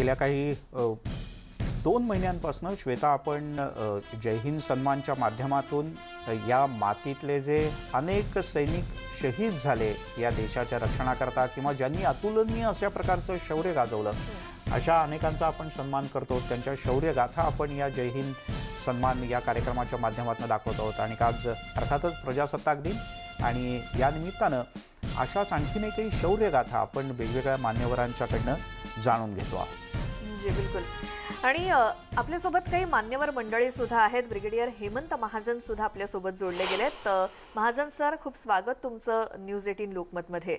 गेल्या काही दोन महिन्यांपासून श्वेता आपण जय हिंद सन्मानच्या माध्यमातून या मातीतले जे अनेक सैनिक शहीद झाले या देशाच्या रक्षणाकरता किंवा ज्यांनी अतुलनीय अशा प्रकारचं शौर्य गाजवलं अशा अनेकांचा आपण सन्मान करतो त्यांच्या शौर्यगाथा आपण या जय हिंद सन्मान या कार्यक्रमाच्या माध्यमातून दाखवत आहोत आणि आज अर्थातच प्रजासत्ताक दिन आणि या निमित्तानं अशाच आणखीन काही शौर्यगाथा आपण वेगवेगळ्या मान्यवरांच्याकडनं जाणून घेतो आहोत जी म्हणजे बिलकुल आणि आपल्यासोबत काही मान्यवर मंडळी सुद्धा आहेत ब्रिगेडियर हेमंत महाजन सुद्धा आपल्यासोबत जोडले गेलेत महाजन सर खूप स्वागत तुमचं न्यूज एटीन लोकमतमध्ये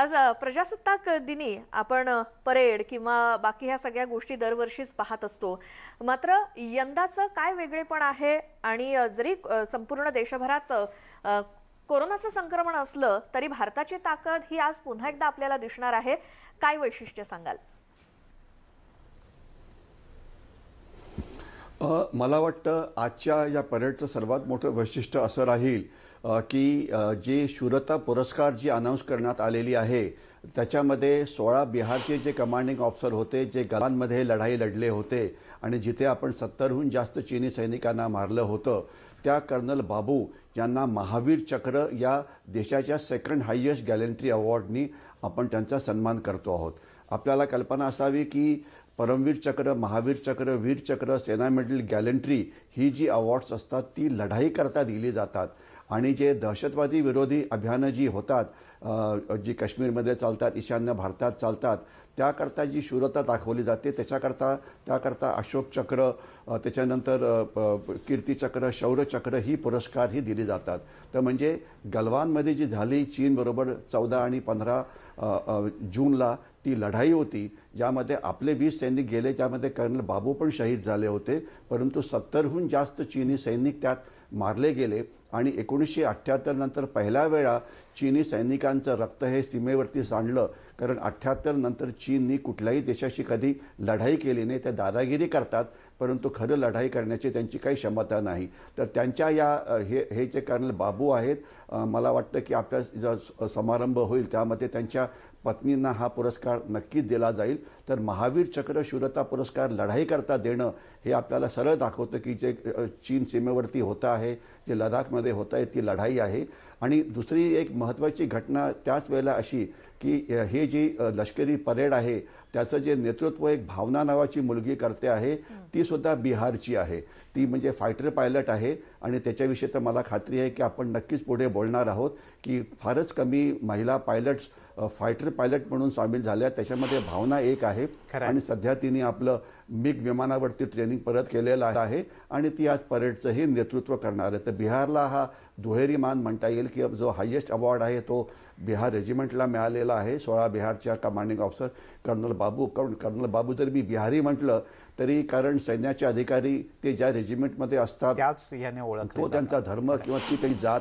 आज प्रजासत्ताक दिनी आपण परेड किंवा बाकी ह्या सगळ्या गोष्टी दरवर्षीच पाहत असतो मात्र यंदाचं काय वेगळेपण आहे आणि जरी संपूर्ण देशभरात कोरोनाचं संक्रमण असलं तरी भारताची ताकद ही आज पुन्हा एकदा आपल्याला दिसणार आहे काय वैशिष्ट्य सांगाल मला वाटतं आजच्या या परेडचं सर्वात मोठं वैशिष्ट्य असं राहील की जे शूरता पुरस्कार जी अनाऊन्स करण्यात आलेली आहे त्याच्यामध्ये सोळा बिहारचे जे कमांडिंग ऑफिसर होते जे गलांमध्ये लढाई लढले होते आणि जिथे आपण सत्तरहून जास्त चीनी सैनिकांना मारलं होतं त्या कर्नल बाबू यांना महावीर चक्र या देशाच्या सेकंड हायेस्ट गॅलेंट्री अवॉर्डनी आपण त्यांचा सन्मान करतो आहोत आपल्याला कल्पना असावी की परमवीर चक्र महावीर चक्र वीर चक्र सेना मेडल गॅलेंट्री ही जी अवॉर्ड्स असतात ती लढाई करता दिली जातात आणि जे दहशतवादी विरोधी अभियानं जी होतात जी काश्मीरमध्ये चालतात ईशान्य भारतात चालतात त्याकरता जी शूरता दाखवली जाते त्याच्याकरता त्याकरता चक्र त्याच्यानंतर कीर्तीचक्र शौर्यचक्र ही पुरस्कार ही दिली जातात तर म्हणजे गलवानमध्ये जी झाली चीनबरोबर चौदा आणि पंधरा जूनला ती लढाई होती ज्यामध्ये आपले वीस सैनिक गेले ज्यामध्ये कर्नल बाबू पण शहीद झाले होते परंतु सत्तरहून जास्त चीनी सैनिक त्यात मारले गेले आणि एकोणीसशे अठ्ठ्याहत्तर नंतर पहिल्या वेळा चीनी सैनिकांचं रक्त हे सीमेवरती सांडलं कारण अठ्ठ्याहत्तर नंतर चीननी कुठल्याही देशाशी कधी लढाई केली नाही त्या दादागिरी करतात परंतु खरं लढाई करण्याची त्यांची काही क्षमता नाही तर त्यांच्या या हे हे जे कर्नल बाबू आहेत मला वाटतं की आपल्या जो समारंभ होईल त्यामध्ये त्यांच्या पत्नींना हा पुरस्कार नक्कीच दिला जाईल तर महावीर चक्र शूरता पुरस्कार लढाई करता देणं हे आपल्याला सरळ दाखवतं की जे चीन सीमेवरती होतं आहे जे लडाख मध्ये होत आहे ती लढाई आहे आणि दुसरी एक महत्त्वाची घटना त्याच वेळेला अशी की हे जी लष्करी परेड आहे त्याचं जे नेतृत्व एक भावना नावाची मुलगी करते आहे ती सुद्धा बिहारची आहे ती म्हणजे फायटर पायलट आहे आणि त्याच्याविषयी तर मला खात्री आहे की आपण नक्कीच पुढे बोलणार आहोत की फारच कमी महिला पायलट्स फायटर पायलट म्हणून सामील झाल्या त्याच्यामध्ये भावना एक आहे आणि सध्या तिने आपलं मिग विमानावरती ट्रेनिंग परत केलेलं आहे आणि ती आज परेडचंही नेतृत्व करणार आहे तर बिहारला हा दुहेरी मान म्हणता येईल की जो हायेस्ट अवॉर्ड आहे तो बिहार रेजिमेंटला मिळालेला आहे सोळा बिहारच्या commanding officer colonel Babu colonel Babu जर मी बिहारी म्हटलं तरी कारण सैन्याचे अधिकारी ते ज्या रेजिमेंटमध्ये असतात त्याच याने ओळख तो त्यांचा धर्म किंवा ती त्यांनी जात